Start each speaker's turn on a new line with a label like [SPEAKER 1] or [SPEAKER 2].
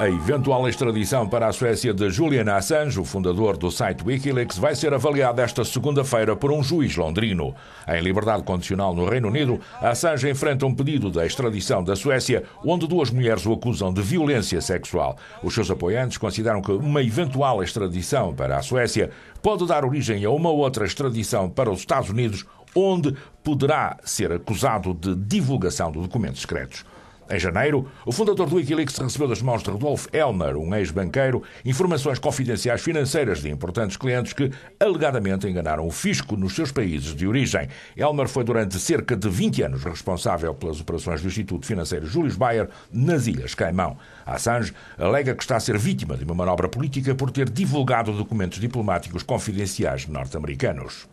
[SPEAKER 1] A eventual extradição para a Suécia de Julian Assange, o fundador do site Wikileaks, vai ser avaliada esta segunda-feira por um juiz londrino. Em liberdade condicional no Reino Unido, Assange enfrenta um pedido da extradição da Suécia, onde duas mulheres o acusam de violência sexual. Os seus apoiantes consideram que uma eventual extradição para a Suécia pode dar origem a uma outra extradição para os Estados Unidos, onde poderá ser acusado de divulgação de documentos secretos. Em janeiro, o fundador do Wikileaks recebeu das mãos de Rudolf Elmer, um ex-banqueiro, informações confidenciais financeiras de importantes clientes que alegadamente enganaram o fisco nos seus países de origem. Elmer foi durante cerca de 20 anos responsável pelas operações do Instituto Financeiro Julius Bayer nas Ilhas Caimão. Assange alega que está a ser vítima de uma manobra política por ter divulgado documentos diplomáticos confidenciais norte-americanos.